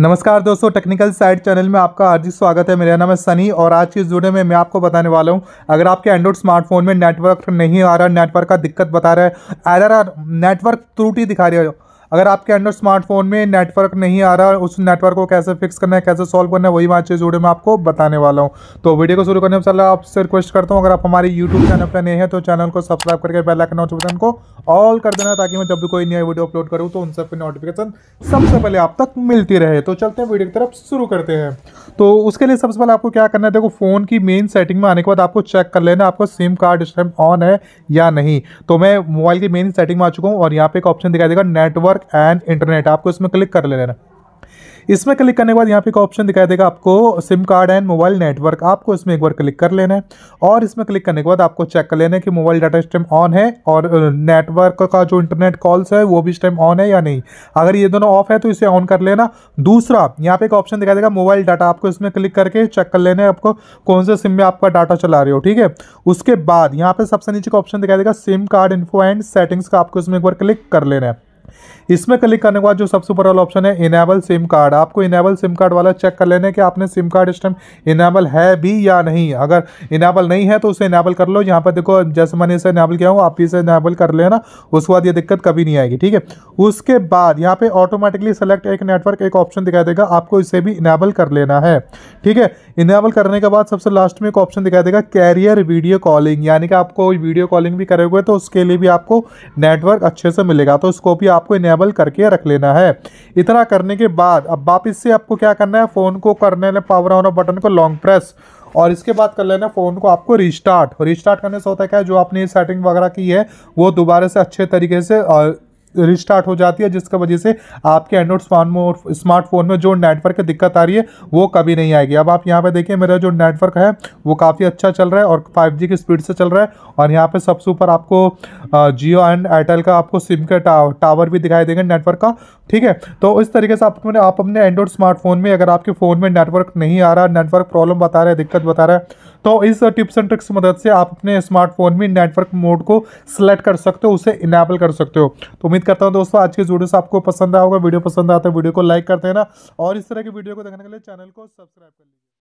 नमस्कार दोस्तों technical side channel में आपका हार्दिक स्वागत है मेरा नाम है सनी और आज की इस वीडियो में मैं आपको बताने वाला हूं अगर आपके एंड्रॉइड स्मार्टफोन में नेटवर्क नहीं आ रहा नेटवर्क का दिक्कत बता रहा है एरर नेटवर्क त्रुटि दिखा रही है अगर आपके अंडर स्मार्टफोन में नेटवर्क नहीं आ रहा उस नेटवर्क को कैसे फिक्स करना है कैसे सॉल्व करना है वही बात चीज़ इस वीडियो में आपको बताने वाला हूँ तो वीडियो को शुरू करने से पहले आपसे रिक्वेस्ट करता हूँ अगर आप हमारे यूट्यूब चैनल पर नए हैं तो चैनल को सब्सक्राइब करके बेल नोटिफिकेशन को ऑल कर देना ताकि मैं जब भी कोई नया वीडियो अपलोड करूँ तो उन सब नोटिफिकेशन सबसे पहले आप तक मिलती रहे तो चलते हैं वीडियो की तरफ शुरू करते हैं तो उसके लिए सबसे पहले आपको क्या करना है देखो फ़ोन की मेन सेटिंग में आने के बाद आपको चेक कर लेना आपका सिम कार्ड इस टाइम ऑन है या नहीं तो मैं मोबाइल की मेन सेटिंग में आ चुका हूँ और यहाँ पे एक ऑप्शन दिखाई देगा नेटवर्क स्मार्ट एंड इंटरनेट आपको इसमें क्लिक कर ले लेना इसमें क्लिक करने के बाद यहाँ पे एक ऑप्शन दिखाई देगा आपको SIM card and mobile network आपको इसमें एक बार क्लिक कर लेना है और इसमें क्लिक करने के बाद आपको चेक कर लेना है कि मोबाइल डाटा इस टाइम ऑन है और नेटवर्क का जो इंटरनेट कॉल्स है वो भी इस टाइम ऑन है या नहीं अगर ये दोनों ऑफ है तो इसे ऑन कर लेना दूसरा यहाँ पे एक ऑप्शन दिखाई देगा मोबाइल डाटा आपको इसमें क्लिक करके चेक कर लेना है आपको कौन से सिम में आपका डाटा चला रहे हो ठीक है उसके बाद यहाँ पे सबसे नीचे का ऑप्शन दिखाई देगा SIM card info and settings का आपको इसमें एक बार क्लिक कर लेना है इसमें क्लिक करने के बाद जो सबसे ऊपर वाला ऑप्शन है इनेबल सिम कार्ड आपको इनेबल सिम कार्ड वाला चेक कर लेने कि आपने सिम कार्ड इस टाइम इनेबल है भी या नहीं अगर इनेबल नहीं है तो उसे इनेबल कर लो यहाँ पर देखो जैसे मैंने इसे इनेबल किया हूँ आप इसे इनेबल कर लेना उसके बाद ये दिक्कत कभी नहीं आएगी ठीक है उसके बाद यहाँ पे ऑटोमेटिकली सेलेक्ट एक नेटवर्क एक ऑप्शन दिखाई देगा आपको इसे भी इनेबल कर लेना है ठीक है इनेबल करने के बाद सबसे लास्ट में एक ऑप्शन दिखाई देगा कैरियर वीडियो कॉलिंग यानी कि आपको वीडियो कॉलिंग भी करे हुए तो उसके लिए भी आपको नेटवर्क अच्छे से मिलेगा तो उसको भी आप आपको इनेबल करके रख लेना है इतना करने के बाद अब वापस से आपको क्या करना है फ़ोन को करने लेना पावर ऑन बटन को लॉन्ग प्रेस और इसके बाद कर लेना फ़ोन को आपको रिस्टार्ट रिस्टार्ट करने से होता है क्या जो आपने सेटिंग वगैरह की है वो दोबारा से अच्छे तरीके से रिस्टार्ट हो जाती है जिसकी वजह से आपके एंड्रॉइड स्मार्टफोन में जो नेटवर्क की दिक्कत आ रही है वो कभी नहीं आएगी अब आप यहाँ पे देखिए मेरा जो नेटवर्क है वो काफ़ी अच्छा चल रहा है और 5G की स्पीड से चल रहा है और यहाँ पे सबसे ऊपर आपको जियो एंड एयरटेल का आपको सिम का टावर भी दिखाई देंगे नेटवर्क का ठीक है तो इस तरीके से आप अपने आप अपने एंड्रॉइड स्मार्टफोन में अगर आपके फ़ोन में नेटवर्क नहीं आ रहा नेटवर्क प्रॉब्लम बता रहा है दिक्कत बता रहा है तो इस टिप्स एंड ट्रिक्स की मदद से आप अपने स्मार्टफोन में नेटवर्क मोड को सिलेक्ट कर सकते हो उसे इनेबल कर सकते हो तो उम्मीद करता हूँ दोस्तों आज की वीडियो से आपको पसंद आया होगा वीडियो पसंद आता है वीडियो को लाइक करते हैं ना और इस तरह की वीडियो को देखने के लिए चैनल को सब्सक्राइब कर लीजिए